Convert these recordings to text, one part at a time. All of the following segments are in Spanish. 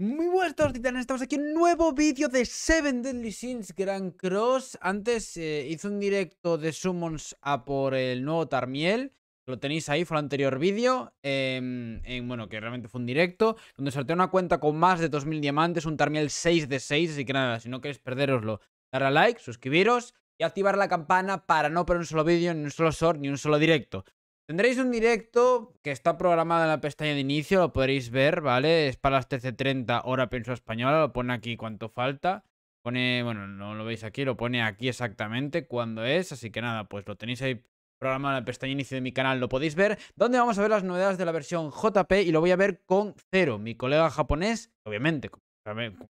Muy buenas titanes, estamos aquí en un nuevo vídeo de Seven Deadly Sins Grand Cross Antes eh, hice un directo de Summons a por el nuevo Tarmiel Lo tenéis ahí, fue el anterior vídeo em, Bueno, que realmente fue un directo Donde sorteé una cuenta con más de 2000 diamantes, un Tarmiel 6 de 6 Así que nada, si no queréis perderoslo, darle a like, suscribiros Y activar la campana para no perder un solo vídeo, ni un solo short, ni un solo directo Tendréis un directo que está programado en la pestaña de inicio, lo podréis ver, ¿vale? Es para las 13.30 hora pienso, español. lo pone aquí cuánto falta. Pone, bueno, no lo veis aquí, lo pone aquí exactamente cuándo es, así que nada, pues lo tenéis ahí programado en la pestaña de inicio de mi canal, lo podéis ver, donde vamos a ver las novedades de la versión JP y lo voy a ver con Cero, mi colega japonés, obviamente,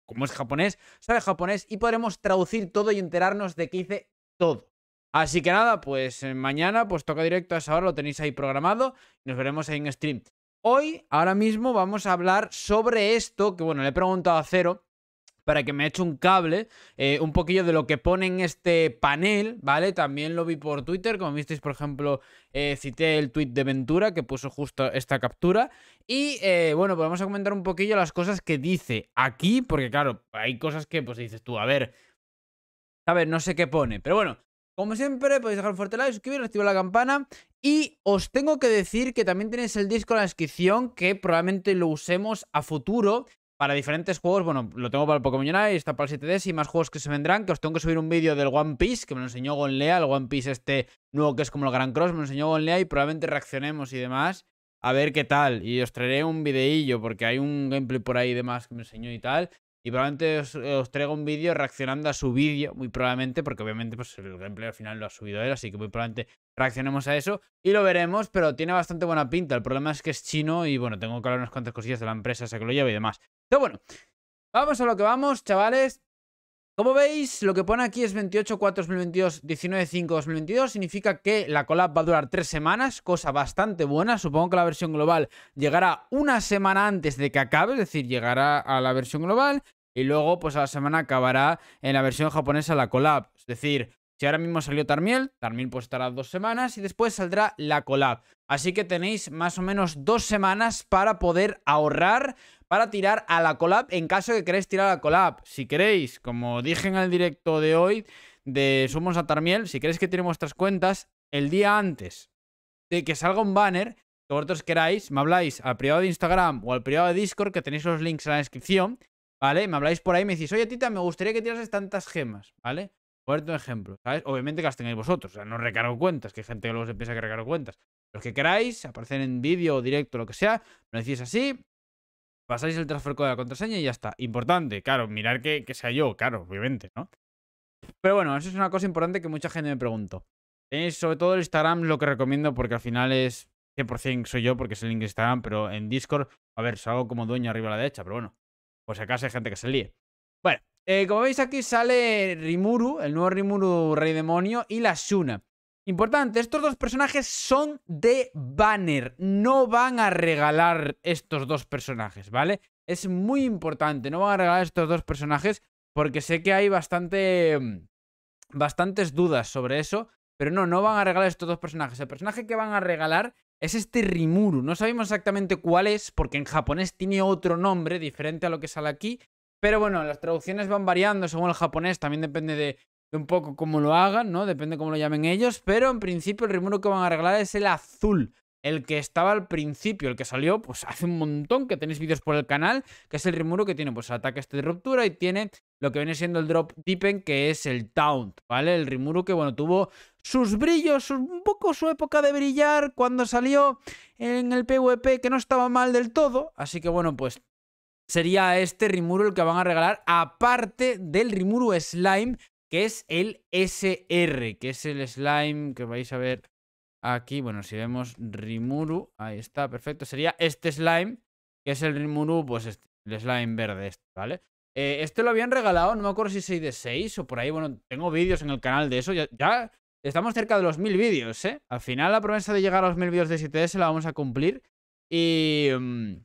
como es japonés, sabe japonés y podremos traducir todo y enterarnos de que hice todo. Así que nada, pues eh, mañana, pues toca directo a esa hora, lo tenéis ahí programado. nos veremos ahí en stream. Hoy, ahora mismo, vamos a hablar sobre esto, que bueno, le he preguntado a Cero para que me eche un cable, eh, un poquillo de lo que pone en este panel, ¿vale? También lo vi por Twitter, como visteis, por ejemplo, eh, cité el tweet de Ventura que puso justo esta captura. Y bueno, pues vamos a comentar un poquillo las cosas que dice aquí, porque claro, hay cosas que pues dices tú, a ver, a ver, no sé qué pone, pero bueno, como siempre, podéis dejar un fuerte like, suscribiros, activar la campana. Y os tengo que decir que también tenéis el disco en la descripción, que probablemente lo usemos a futuro para diferentes juegos. Bueno, lo tengo para el Pokémon Unite, está para el 7DS y más juegos que se vendrán. Que os tengo que subir un vídeo del One Piece, que me lo enseñó Gonlea, el One Piece este nuevo que es como el Gran Cross, me lo enseñó Gonlea y probablemente reaccionemos y demás. A ver qué tal. Y os traeré un videillo porque hay un gameplay por ahí y demás que me enseñó y tal. Y probablemente os, traigo un vídeo reaccionando a su vídeo, muy probablemente, porque obviamente pues, el gameplay al final lo ha subido él, así que muy probablemente reaccionemos a eso y lo veremos, pero tiene bastante buena pinta. El problema es que es chino y bueno, tengo que hablar unas cuantas cosillas de la empresa, o que lo lleva y demás. Pero bueno, vamos a lo que vamos, chavales. Como veis, lo que pone aquí es 28-4-2022, 19 Significa que la collab va a durar tres semanas, cosa bastante buena. Supongo que la versión global llegará una semana antes de que acabe, es decir, llegará a la versión global y luego, pues a la semana acabará en la versión japonesa la collab. Es decir, si ahora mismo salió Tarmiel, Tarmiel pues estará dos semanas y después saldrá la collab. Así que tenéis más o menos dos semanas para poder ahorrar para tirar a la collab en caso de que queréis tirar a la collab. Si queréis, como dije en el directo de hoy de Sumos a Tarmiel, si queréis que tiremos vuestras cuentas, el día antes de que salga un banner que vosotros queráis, me habláis al privado de Instagram o al privado de Discord, que tenéis los links en la descripción, ¿vale? Me habláis por ahí y me decís, oye Tita, me gustaría que tirases tantas gemas, ¿vale? Por ejemplo, ¿sabes? Obviamente que las tengáis vosotros, o sea, no recargo cuentas, que hay gente que luego se piensa que recargo cuentas los que queráis, aparecer en vídeo o directo, lo que sea, lo decís así, pasáis el transferco de la contraseña y ya está. Importante, claro, mirar que, que sea yo, claro, obviamente, ¿no? Pero bueno, eso es una cosa importante que mucha gente me preguntó. Tenéis eh, sobre todo el Instagram, lo que recomiendo porque al final es 100% soy yo porque es el link de Instagram, pero en Discord, a ver, salgo como dueño arriba a la derecha, pero bueno, pues acaso hay gente que se líe. Bueno, eh, como veis aquí sale Rimuru, el nuevo Rimuru Rey Demonio y la Shuna. Importante, estos dos personajes son de banner, no van a regalar estos dos personajes, ¿vale? Es muy importante, no van a regalar estos dos personajes porque sé que hay bastante, mm, bastantes dudas sobre eso, pero no, no van a regalar estos dos personajes. El personaje que van a regalar es este Rimuru, no sabemos exactamente cuál es porque en japonés tiene otro nombre diferente a lo que sale aquí, pero bueno, las traducciones van variando según el japonés, también depende de un poco como lo hagan, ¿no? Depende cómo lo llamen ellos, pero en principio el rimuro que van a arreglar es el azul. El que estaba al principio, el que salió, pues hace un montón que tenéis vídeos por el canal, que es el rimuro que tiene pues ataques este de ruptura y tiene lo que viene siendo el drop dipen que es el Taunt, ¿vale? El rimuro que, bueno, tuvo sus brillos, un poco su época de brillar cuando salió en el PvP, que no estaba mal del todo, así que bueno, pues sería este Rimuru el que van a regalar, aparte del Rimuru Slime, que es el SR, que es el slime que vais a ver aquí. Bueno, si vemos Rimuru, ahí está, perfecto. Sería este slime, que es el Rimuru, pues este, el slime verde este, ¿vale? Esto eh, este lo habían regalado, no me acuerdo si 6 de 6 o por ahí. Bueno, tengo vídeos en el canal de eso. Ya, estamos cerca de los mil vídeos, ¿eh? Al final la promesa de llegar a los mil vídeos de 7 se la vamos a cumplir. Y... Mm,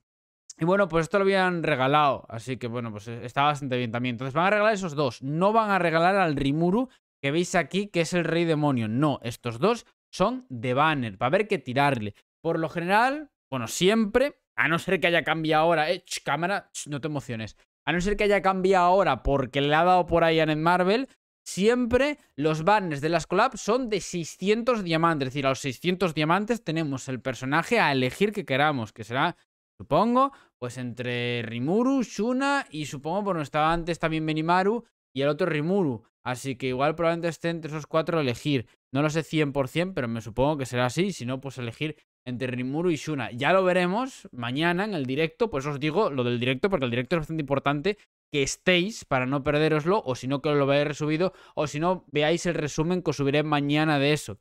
y bueno, pues esto lo habían regalado, así que bueno, pues eh, está bastante bien también. Entonces van a regalar esos dos, no van a regalar al Rimuru que veis aquí, que es el rey demonio. No, estos dos son de banner, va a haber que tirarle. Por lo general, bueno, siempre, a no ser que haya cambiado ahora, eh, cámara, no te emociones. A no ser que haya cambiado ahora porque le ha dado por ahí a Marvel, siempre los banners de las collabs son de 600 diamantes. Es decir, a los 600 diamantes tenemos el personaje a elegir que queramos, que será supongo, pues entre Rimuru, Shuna y supongo, bueno, estaba antes también Benimaru y el otro Rimuru. Así que igual probablemente esté entre esos cuatro a elegir. No lo sé 100%, pero me supongo que será así. Si no, pues elegir entre Rimuru y Shuna. Ya lo veremos mañana en el directo. Pues os digo lo del directo, porque el directo es bastante importante que estéis para no perderoslo. O si no, que os lo veáis resubido. O si no, veáis el resumen que os subiré mañana de eso.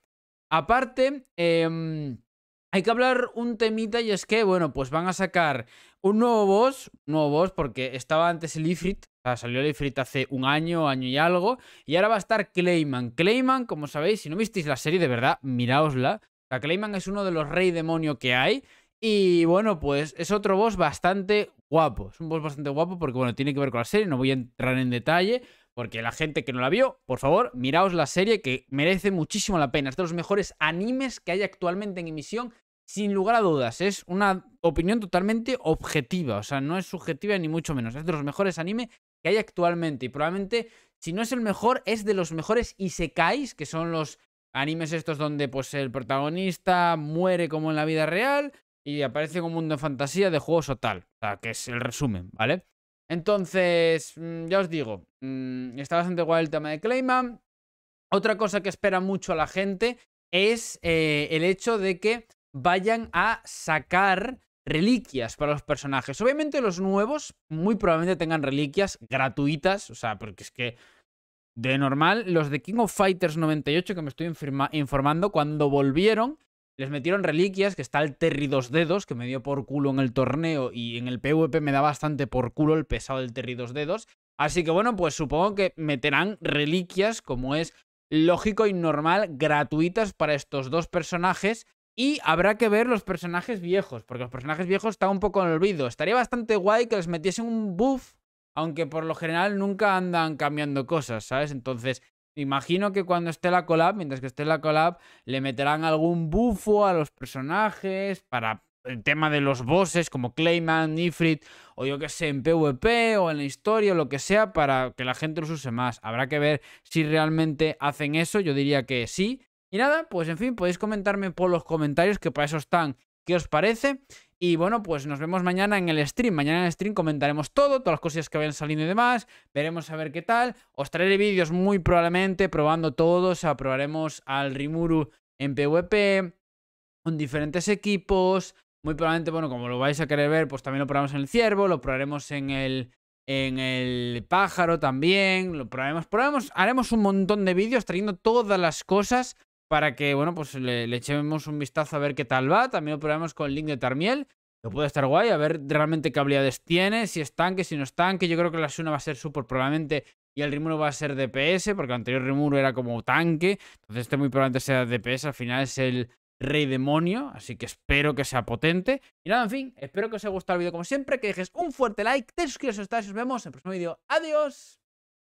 Aparte, eh, hay que hablar un temita y es que, bueno, pues van a sacar un nuevo boss, nuevo boss porque estaba antes el Ifrit, o sea, salió el Ifrit hace un año, año y algo, y ahora va a estar Clayman. Clayman, como sabéis, si no visteis la serie, de verdad, miraosla. sea, Clayman es uno de los rey demonio que hay. Y bueno, pues es otro boss bastante guapo. Es un boss bastante guapo porque, bueno, tiene que ver con la serie, no voy a entrar en detalle. Porque la gente que no la vio, por favor, miraos la serie que merece muchísimo la pena. Es de los mejores animes que hay actualmente en emisión, sin lugar a dudas. Es una opinión totalmente objetiva, o sea, no es subjetiva ni mucho menos. Es de los mejores animes que hay actualmente y probablemente, si no es el mejor, es de los mejores isekais, que son los animes estos donde pues el protagonista muere como en la vida real y aparece en un mundo de fantasía de juegos o tal. O sea, que es el resumen, ¿vale? Entonces, mm, ya os digo, mm, está bastante guay el tema de Clayman. Otra cosa que espera mucho a la gente es eh, el hecho de que vayan a sacar reliquias para los personajes. Obviamente los nuevos muy probablemente tengan reliquias gratuitas, o sea, porque es que de normal los de King of Fighters 98 que me estoy informando cuando volvieron les metieron reliquias, que está el Terry dos dedos, que me dio por culo en el torneo y en el PvP me da bastante por culo el pesado del Terry dos dedos. Así que bueno, pues supongo que meterán reliquias, como es lógico y normal, gratuitas para estos dos personajes. Y habrá que ver los personajes viejos, porque los personajes viejos están un poco en olvido. Estaría bastante guay que les metiesen un buff, aunque por lo general nunca andan cambiando cosas, ¿sabes? Entonces, Imagino que cuando esté la collab, mientras que esté la collab, le meterán algún bufo a los personajes para el tema de los bosses como Clayman, Ifrit o yo que sé, en PvP o en la historia o lo que sea para que la gente los use más. Habrá que ver si realmente hacen eso, yo diría que sí. Y nada, pues en fin, podéis comentarme por los comentarios que para eso están. ¿Qué os parece? Y bueno, pues nos vemos mañana en el stream. Mañana en el stream comentaremos todo, todas las cosas que vayan saliendo y demás. Veremos a ver qué tal. Os traeré vídeos muy probablemente probando todos. O sea, probaremos al Rimuru en PvP, con diferentes equipos. Muy probablemente, bueno, como lo vais a querer ver, pues también lo probamos en el ciervo, lo probaremos en el, en el pájaro también, lo probaremos, probaremos, haremos un montón de vídeos trayendo todas las cosas para que, bueno, pues le, echemos un vistazo a ver qué tal va. También lo probamos con el link de Tarmiel, que puede estar guay, a ver realmente qué habilidades tiene, si es tanque, si no es tanque. Yo creo que la Suna va a ser super probablemente y el Rimuro va a ser DPS, porque el anterior Rimuro era como tanque. Entonces este muy probablemente sea DPS, al final es el rey demonio, así que espero que sea potente. Y nada, en fin, espero que os haya gustado el vídeo como siempre, que dejes un fuerte like, te suscribas si os y nos vemos en el próximo vídeo. ¡Adiós!